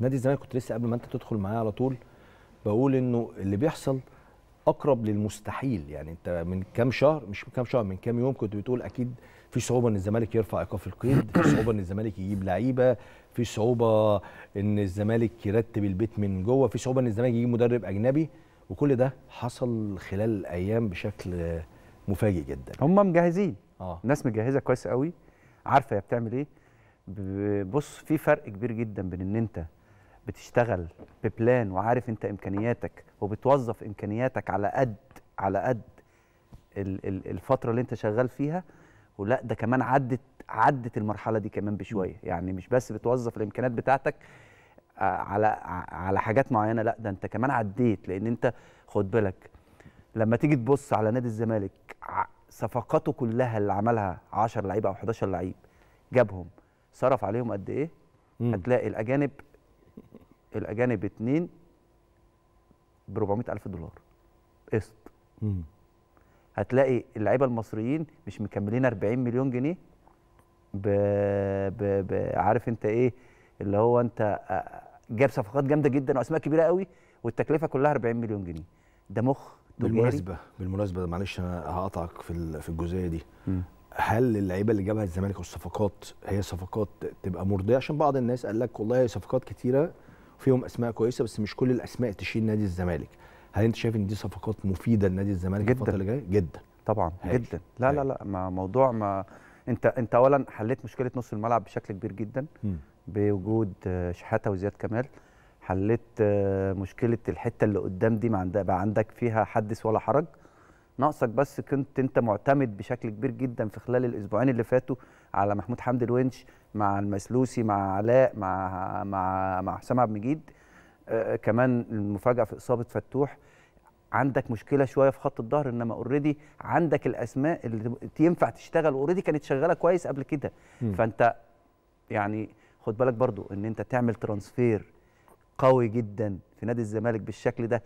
نادي الزمالك كنت لسه قبل ما انت تدخل معايا على طول بقول انه اللي بيحصل اقرب للمستحيل يعني انت من كام شهر مش من كام شهر من كام يوم كنت بتقول اكيد في صعوبه ان الزمالك يرفع ايقاف القيد في صعوبه ان الزمالك يجيب لعيبه في صعوبه ان الزمالك يرتب البيت من جوه في صعوبه ان الزمالك يجيب مدرب اجنبي وكل ده حصل خلال ايام بشكل مفاجئ جدا هم مجهزين اه الناس مجهزه كويس قوي عارفه هي بتعمل ايه بص في فرق كبير جدا بين ان انت بتشتغل ببلان وعارف انت امكانياتك وبتوظف امكانياتك على قد على قد الفتره اللي انت شغال فيها ولا ده كمان عدت عدت المرحله دي كمان بشويه يعني مش بس بتوظف الامكانيات بتاعتك آه، على على حاجات معينه لا ده انت كمان عديت لان انت خد بالك لما تيجي تبص على نادي الزمالك صفقاته كلها اللي عملها 10 لعيبه او 11 لعيب جابهم صرف عليهم قد ايه هتلاقي الاجانب الاجانب اتنين ب 400000 دولار قسط هتلاقي اللعيبه المصريين مش مكملين 40 مليون جنيه ب... ب... ب... عارف انت ايه اللي هو انت آه، جاب صفقات جامده جدا واسماء كبيره قوي والتكلفه كلها 40 مليون جنيه ده مخ تجاري بالمناسبه بالمناسبه معلش انا هقطعك في في الجزئيه دي هل اللعيبه اللي جابها الزمالك والصفقات هي صفقات تبقى مرضيه عشان بعض الناس قال لك والله هي صفقات كتيره فيهم اسماء كويسه بس مش كل الاسماء تشيل نادي الزمالك هل انت شايف ان دي صفقات مفيده لنادي الزمالك جدا. الفتره اللي جايه جدا طبعا هاي. جدا لا هاي. لا لا ما موضوع ما انت انت اولا حليت مشكله نص الملعب بشكل كبير جدا م. بوجود آه، شحاته وزياد كمال حليت آه، مشكله الحته اللي قدام دي ما عندك بقى عندك فيها حدث ولا حرج ناقصك بس كنت انت معتمد بشكل كبير جدا في خلال الاسبوعين اللي فاتوا على محمود حمدي الونش مع المسلوسي مع علاء مع مع مع حسام عبد المجيد آه, آه، كمان المفاجاه في اصابه فتوح عندك مشكله شويه في خط الظهر انما اوريدي عندك الاسماء اللي ينفع تشتغل اوريدي كانت شغاله كويس قبل كده فانت يعني خد بالك برضو ان انت تعمل ترانسفير قوي جدا في نادي الزمالك بالشكل ده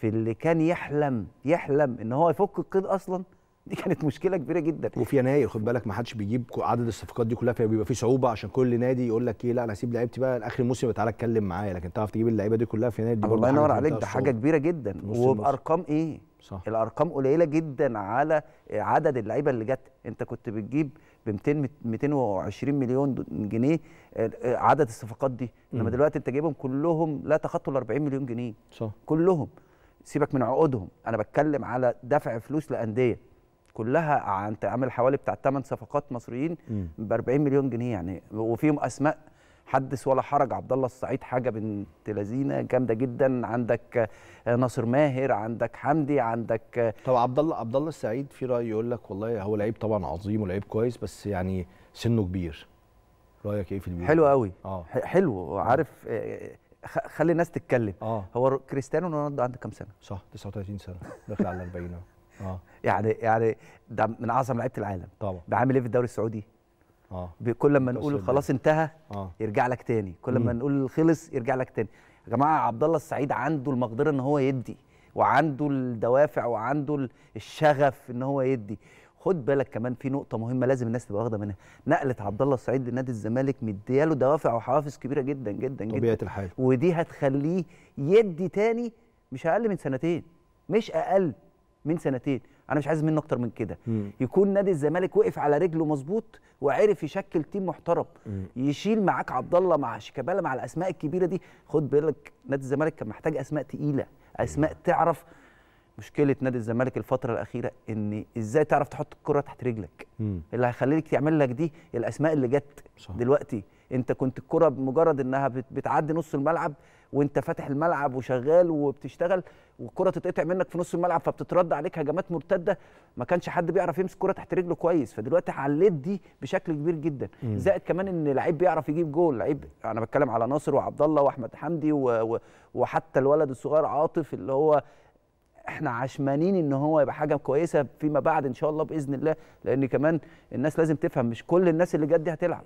في اللي كان يحلم يحلم ان هو يفك القيد اصلا دي كانت مشكله كبيره جدا وفي يناير خد بالك ما حدش بيجيب عدد الصفقات دي كلها فبيبقى في صعوبه عشان كل نادي يقول لك ايه لا انا هسيب لعيبتي بقى لاخر الموسم تعالى اتكلم معايا لكن تعرف تجيب اللعيبه دي كلها في يناير دي الله ينور عليك ده حاجه كبيره جدا وبارقام ايه صح. الارقام قليله جدا على عدد اللعيبه اللي جت انت كنت بتجيب ب 200 220 مليون جنيه آه، آه، عدد الصفقات دي انما دلوقتي انت جايبهم كلهم لا تخطوا ال 40 مليون جنيه صح. كلهم سيبك من عقودهم انا بتكلم على دفع فلوس لانديه كلها انت عامل حوالي بتاع 8 صفقات مصريين ب 40 مليون جنيه يعني وفيهم اسماء حدث ولا حرج عبد الله السعيد حاجه بنت لذينه جامده جدا عندك ناصر ماهر عندك حمدي عندك طب عبد الله عبد الله السعيد في راي يقول لك والله هو لعيب طبعا عظيم ولعيب كويس بس يعني سنه كبير رايك ايه في البيت حلو قوي اه حلو آه. عارف خلي الناس تتكلم آه. هو كريستيانو رونالدو عنده كام سنه صح 39 سنه داخل على 40 آه. اه يعني يعني ده من اعظم لعيبه العالم طبعا ده عامل ايه في الدوري السعودي اه كل ما نقول خلاص انتهى آه. يرجع لك تاني كل ما نقول خلص يرجع لك تاني يا جماعه عبد الله السعيد عنده المقدره ان هو يدي وعنده الدوافع وعنده الشغف ان هو يدي خد بالك كمان في نقطه مهمه لازم الناس تبقى واخده منها نقله عبد الله السعيد لنادي الزمالك مدياله دوافع وحوافز كبيره جدا جدا جدا طبيعه الحال ودي هتخليه يدي تاني مش اقل من سنتين مش اقل من سنتين انا مش عايز منه اكتر من كده يكون نادي الزمالك وقف على رجله مظبوط وعرف يشكل تيم محترم يشيل معاك عبد الله مع شيكابالا مع الاسماء الكبيره دي خد بالك نادي الزمالك كان محتاج اسماء تقيله اسماء تعرف مشكله نادي الزمالك الفتره الاخيره ان ازاي تعرف تحط الكره تحت رجلك مم. اللي هيخليك تعمل لك دي الاسماء اللي جت دلوقتي انت كنت الكره بمجرد انها بتعدي نص الملعب وانت فاتح الملعب وشغال وبتشتغل والكره تتقطع منك في نص الملعب فبتترد عليك هجمات مرتده ما كانش حد بيعرف يمسك الكره تحت رجله كويس فدلوقتي حليت دي بشكل كبير جدا زائد كمان ان لعيب بيعرف يجيب جول لعيب انا بتكلم على ناصر وعبد الله واحمد حمدي و... و... وحتى الولد الصغير عاطف اللي هو احنا عشمانين ان هو يبقى حاجه كويسه فيما بعد ان شاء الله باذن الله لان كمان الناس لازم تفهم مش كل الناس اللي جت دي هتلعب